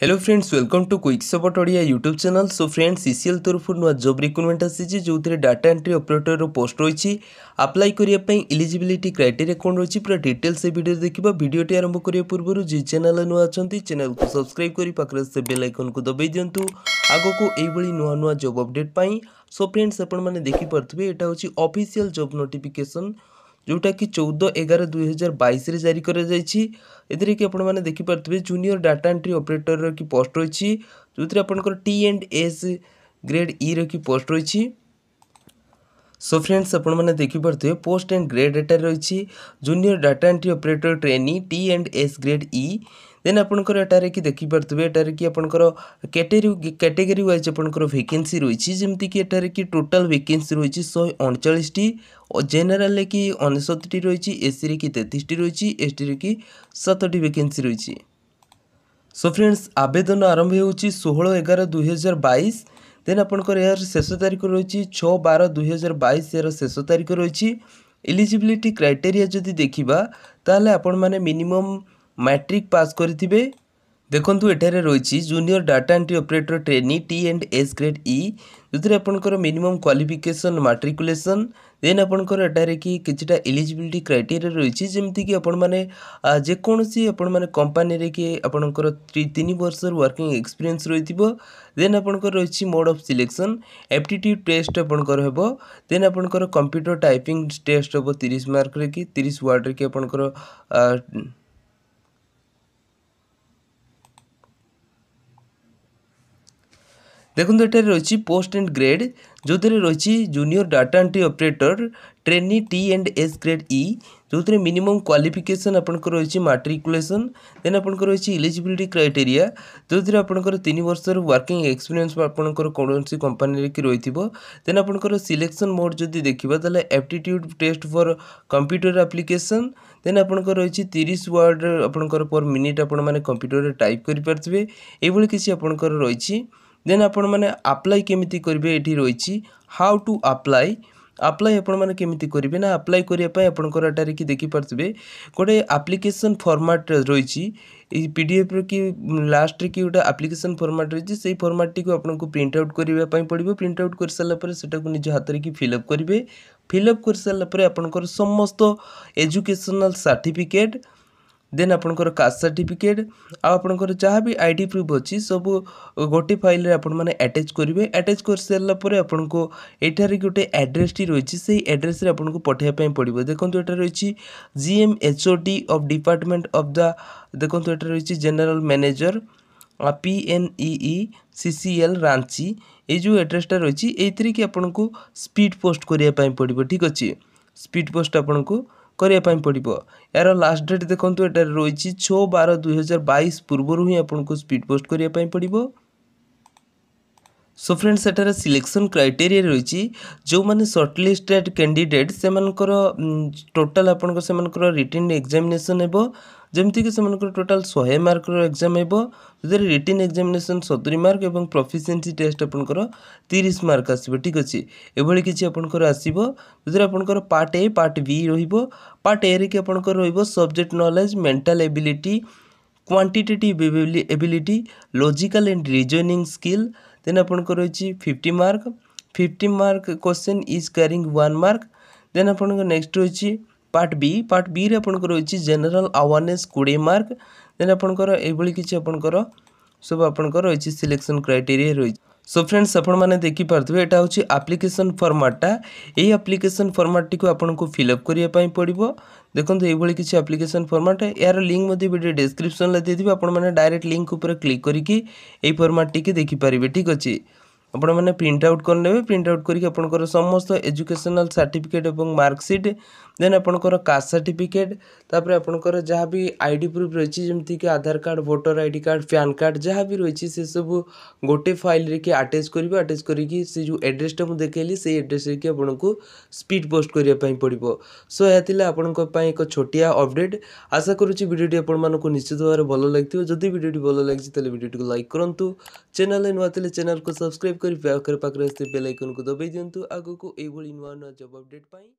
hello friends welcome to quick support Odia YouTube channel so friend CCL ତରଫରୁ ନୂଆ job recruitment ଆସିଛି ଯେଉଁଥିରେ data entry ଅପରେଟର୍ର ପୋଷ୍ଟ ରହିଛି ଆପ୍ଲାଏ କରିବା ପାଇଁ ଇଲିଜିବିଲିଟି କ୍ରାଇଟେରିଆ କ'ଣ ରହିଛି ପୁରା ଡିଟେଲ୍ସ ଏ ଭିଡ଼ିଓରେ ଦେଖିବ ଭିଡ଼ିଓଟି ଆରମ୍ଭ କରିବା ପୂର୍ବରୁ ଯିଏ ଚ୍ୟାନେଲ୍ ନୂଆ ଅଛନ୍ତି ଚ୍ୟାନେଲ୍କୁ ସବସ୍କ୍ରାଇବ୍ କରି ପାଖରେ ସେ ବେଲ୍ ଆଇକନ୍କୁ ଦବାଇ ଦିଅନ୍ତୁ ଆଗକୁ ଏହିଭଳି ନୂଆ ନୂଆ ଜବ୍ ଅପଡେଟ୍ ପାଇଁ ସୋ ଫ୍ରେଣ୍ଡସ୍ ଆପଣମାନେ ଦେଖିପାରୁଥିବେ ଏଇଟା ହେଉଛି ଅଫିସିଆଲ୍ ଜବ୍ ନୋଟିଫିକେସନ୍ ଯେଉଁଟାକି ଚଉଦ ଏଗାର ଦୁଇହଜାର ବାଇଶରେ ଜାରି କରାଯାଇଛି ଏଥିରେ କି ଆପଣମାନେ ଦେଖିପାରୁଥିବେ ଜୁନିୟର ଡାଟା ଏଣ୍ଟ୍ରି ଅପରେଟରର କି ପୋଷ୍ଟ ରହିଛି ଯେଉଁଥିରେ ଆପଣଙ୍କର ଟି ଆଣ୍ଡ ଏସ୍ ଗ୍ରେଡ୍ ଇର କି ପୋଷ୍ଟ ରହିଛି সো ফ্রেন্ডস আপনার দেখিপারে পোস্ট অ্যান্ড গ্রেড এটার রয়েছে junior data entry operator trainee T and S grade E then ଆପଣଙ୍କର ଏଠାରେ କି ଦେଖିପାରୁଥିବେ ଏଠାରେ କି ଆପଣଙ୍କର କ୍ୟାଟେଗୋରୀ କ୍ୟାଟେଗୋରୀ ୱାଇଜ୍ ଆପଣଙ୍କର ଭେକେନ୍ସି ରହିଛି ଯେମିତିକି ଏଠାରେ କି ଟୋଟାଲ୍ ଭେକେନ୍ସି ରହିଛି ଶହେ ଅଣଚାଳିଶଟି ଜେନେରାଲ୍ରେ କି ଅନେଶତଟି ରହିଛି ଏସ୍ସିରେ କି ତେତିଶଟି ରହିଛି ଏସ୍ଟିରେ କି ସାତଟି ଭେକେନ୍ସି ରହିଛି ସୋ ଫ୍ରେଣ୍ଡସ୍ ଆବେଦନ ଆରମ୍ଭ ହେଉଛି ଷୋହଳ ଏଗାର ଦୁଇହଜାର ବାଇଶ ଦେନ୍ ଆପଣଙ୍କର ଏହାର ଶେଷ ତାରିଖ ରହିଛି ଛଅ ବାର ଦୁଇହଜାର ବାଇଶ ଏହାର ଶେଷ ତାରିଖ ରହିଛି ଏଲିଜିବିଲିଟି କ୍ରାଇଟେରିଆ ଯଦି ଦେଖିବା ତାହେଲେ ଆପଣମାନେ ମିନିମମ୍ ম্যাট্রিক পাସ୍ করে দেখুন এখানে রয়েছে junior data entry operator trainee T and S grade E ଯେଉଁଥିରେ ଆପଣଙ୍କର ମିନିମମ୍ କ୍ୱାଲିଫିକେସନ୍ ମାଟ୍ରିକୁଲେସନ୍ ଦେନ୍ ଆପଣଙ୍କର ଏଠାରେ କି କିଛିଟା ଏଲିଜିବିଲିଟି କ୍ରାଇଟେରିଆ ରହିଛି ଯେମିତିକି ଆପଣମାନେ ଯେକୌଣସି ଆପଣମାନେ କମ୍ପାନୀରେ କି ଆପଣଙ୍କର ତିନି ବର୍ଷର ୱାର୍କିଂ ଏକ୍ସପିରିଏନ୍ସ ରହିଥିବ ଦେନ୍ ଆପଣଙ୍କର ରହିଛି mode of selection aptitude test ଆପଣଙ୍କର ହେବ ଦେନ୍ ଆପଣଙ୍କର କମ୍ପ୍ୟୁଟର ଟାଇପିଂ ଟେଷ୍ଟ ହେବ ତିରିଶ ମାର୍କରେ କି ତିରିଶ ୱାର୍ଡ଼ରେ କି ଆପଣଙ୍କର দেখুন এটারে রয়েছে পোস্ট এন্ড গ্রেড ଯେଉଁଥିରେ ରହିଛି junior data entry operator trainee T and S grade E ଯେଉଁଥିରେ ମିନିମମ୍ କ୍ୱାଲିଫିକେସନ୍ ଆପଣଙ୍କର ରହିଛି ମାଟ୍ରିକୁଲେସନ୍ ଦେନ୍ ଆପଣଙ୍କର ରହିଛି ଇଲିଜିବିଲିଟି କ୍ରାଇଟେରିଆ ଯେଉଁଥିରେ ଆପଣଙ୍କର ତିନି ବର୍ଷର ୱାର୍କିଂ ଏକ୍ସପିରିଏନ୍ସ ଆପଣଙ୍କର କୌଣସି କମ୍ପାନୀରେ କି ରହିଥିବ ଦେନ୍ ଆପଣଙ୍କର ସିଲେକ୍ସନ୍ ମୋଡ଼୍ ଯଦି ଦେଖିବା ତାହେଲେ aptitude test for computer application then ଆପଣଙ୍କର ରହିଛି ତିରିଶ ୱାର୍ଡ଼ ଆପଣଙ୍କର ପର୍ ମିନିଟ୍ ଆପଣମାନେ କମ୍ପ୍ୟୁଟରରେ ଟାଇପ୍ କରିପାରୁଥିବେ ଏଇଭଳି କିଛି ଆପଣଙ୍କର ରହିଛି দেন আপনার আপ্লাই কেমিতি করবে এটি রয়েছে হাউ টু আপ্লাই আপ্লাই আপনার কেমিতি করবে না আপ্লাই করা আপনার এটার কি দেখিপারে গোটে আপ্লিকেসন ফর্মাট রয়েছে এই পিডিএফ কি লাস্টরে কি গোটা আপ্লিকেসন ফর্মাট রয়েছে সেই ফর্মাটটি আপনার প্রিন্ট আউট করা পড়ব প্রিন্ট আউট করে সারা পরে সেটা নিজ হাতের কি ফিল আপ করবে ফিল আপ করে সারা পরে আপনার সমস্ত এজুকেশনাল সার্টিফিকেট ଦେନ୍ ଆପଣଙ୍କର କାଷ୍ଟ ସାର୍ଟିଫିକେଟ୍ ଆଉ ଆପଣଙ୍କର ଯାହା ବି ଆଇ ଡ଼ି ପ୍ରୁଫ୍ ଅଛି ସବୁ ଗୋଟେ ଫାଇଲ୍ରେ ଆପଣମାନେ ଆଟାଚ୍ କରିବେ ଆଟାଚ୍ କରିସାରିଲା ପରେ ଆପଣଙ୍କୁ ଏଠାରେ ଗୋଟେ ଆଡ୍ରେସ୍ଟି ରହିଛି ସେଇ ଆଡ୍ରେସ୍ରେ ଆପଣଙ୍କୁ ପଠାଇବା ପାଇଁ ପଡ଼ିବ ଦେଖନ୍ତୁ ଏଠାରେ ରହିଛି G M H O D of department of the ଦେଖନ୍ତୁ ଏଠାରେ ରହିଛି general manager P N E E C C L Ranchi ଏଇ ଯେଉଁ ଆଡ୍ରେସ୍ଟା ରହିଛି ଏଇଥିରେ କି ଆପଣଙ୍କୁ ସ୍ପିଡ଼୍ ପୋଷ୍ଟ କରିବା ପାଇଁ ପଡ଼ିବ ଠିକ୍ ଅଛି ସ୍ପିଡ଼୍ ପୋଷ୍ଟ ଆପଣଙ୍କୁ କରିବା ପାଇଁ ପଡ଼ିବ ଏହାର ଲାଷ୍ଟ ଡେଟ୍ ଦେଖନ୍ତୁ ଏଠାରେ ରହିଛି ଛଅ ବାର ଦୁଇହଜାର ବାଇଶ ପୂର୍ବରୁ ହିଁ ଆପଣଙ୍କୁ ସ୍ପିଡ଼୍ ପୋଷ୍ଟ କରିବା ପାଇଁ ପଡ଼ିବ সো ফ্রেন্ডস সেটার সিলেকশন ক্রাইটেরিয়া রয়েছে যে সর্টলিস্টেড ক্যান্ডিডেট সে টোটাল আপনার সে রিটেন এক্সামিনেসন হব ଯେମିତିକି ସେମାନଙ୍କର ଟୋଟାଲ୍ ଶହେ ମାର୍କର ଏକ୍ଜାମ୍ ହେବ ଯେଉଁଥିରେ ରିଟିନ୍ ଏକ୍ଜାମିନେସନ୍ ସତୁରି ମାର୍କ ଏବଂ ପ୍ରଫିସିଏନ୍ସି ଟେଷ୍ଟ ଆପଣଙ୍କର ତିରିଶ ମାର୍କ ଆସିବ ଠିକ୍ ଅଛି ଏଭଳି କିଛି ଆପଣଙ୍କର ଆସିବ ଯେଉଁଥିରେ ଆପଣଙ୍କର ପାର୍ଟ ଏ ପାର୍ଟ ବି ରହିବ ପାର୍ଟ ଏରେ କି ଆପଣଙ୍କର ରହିବ subject knowledge mental ability quantitative ability logical and reasoning skill then ଆପଣଙ୍କର ରହିଛି fifty mark fifty mark question is carrying one mark then ଆପଣଙ୍କ ନେକ୍ସଟ୍ ରହିଛି ପାର୍ଟ ବି ପାର୍ଟ ବିରେ ଆପଣଙ୍କର ରହିଛି ଜେନେରାଲ ଆୱାରନେସ୍ କୋଡ଼ିଏ ମାର୍କ ଦେନ୍ ଆପଣଙ୍କର ଏଇଭଳି କିଛି ଆପଣଙ୍କର ସବୁ ଆପଣଙ୍କର ରହିଛି ସିଲେକ୍ସନ୍ କ୍ରାଇଟେରିଆ ରହିଛି সো ফ্রেন্ডস আপনার দেখিপারে এটা হচ্ছে আপ্লিকেসন ফর্মাটটা এই আপ্লিকেসন ফর্মাটটি আপনার ফিল আপ করা পড়ব দেখুন এইভাবে কিছু আপ্লিকেসন ফর্মাট এর লিঙ্ক মধ্যে ভিডিও ডেসক্রিপশনলে দিয়ে আপনার ডাইরেক্ট লিঙ্ক উপরে ক্লিক করি এই ফর্মাটটি দেখিপারে ঠিক আছে ଆପଣମାନେ ପ୍ରିଣ୍ଟ ଆଉଟ୍ କରିନେବେ ପ୍ରିଣ୍ଟ ଆଉଟ୍ କରିକି ଆପଣଙ୍କର ସମସ୍ତ ଏଜୁକେସନାଲ୍ ସାର୍ଟିଫିକେଟ୍ ଏବଂ ମାର୍କସିଟ୍ ଦେନ୍ ଆପଣଙ୍କର କାଷ୍ଟ ସାର୍ଟିଫିକେଟ୍ ତାପରେ ଆପଣଙ୍କର ଯାହା ବି ଆଇ ଡ଼ି ପ୍ରୁଫ୍ ରହିଛି ଯେମିତିକି Aadhaar card voter I D card PAN card ଯାହା ବି ରହିଛି ସେସବୁ ଗୋଟେ ଫାଇଲ୍ରେ କି ଆଟାଚ୍ କରିବେ ଆଟାଚ୍ କରିକି ସେ ଯେଉଁ ଆଡ୍ରେସ୍ଟା ମୁଁ ଦେଖାଇଲି ସେଇ ଆଡ୍ରେସ୍ରେ କି ଆପଣଙ୍କୁ ସ୍ପିଡ଼୍ ପୋଷ୍ଟ କରିବା ପାଇଁ ପଡ଼ିବ ସୋ ଏହା ଥିଲା ଆପଣଙ୍କ ପାଇଁ ଏକ ଛୋଟିଆ ଅପଡ଼େଟ୍ ଆଶା କରୁଛି ଭିଡ଼ିଓଟି ଆପଣମାନଙ୍କୁ ନିଶ୍ଚିତ ଭାବରେ ଭଲ ଲାଗିଥିବ ଯଦି ଭିଡ଼ିଓଟି ଭଲ ଲାଗିଛି ତାହେଲେ ଭିଡ଼ିଓଟିକୁ ଲାଇକ୍ କରନ୍ତୁ ଚ୍ୟାନେଲ୍ରେ ନୂଆ ଥିଲେ ଚ୍ୟାନେଲ୍କୁ ସବସ୍କ୍ରାଇବ୍ ସବସ୍କ୍ରାଇବ୍ କରି ପାଖରେ ପାଖରେ ଆସି ବେଲ୍ ଆଇକନ୍କୁ ଦବାଇ ଦିଅନ୍ତୁ ଆଗକୁ ଏଇଭଳି ନୂଆ ନୂଆ ଜବ୍ ଅପଡ଼େଟ୍ ପାଇଁ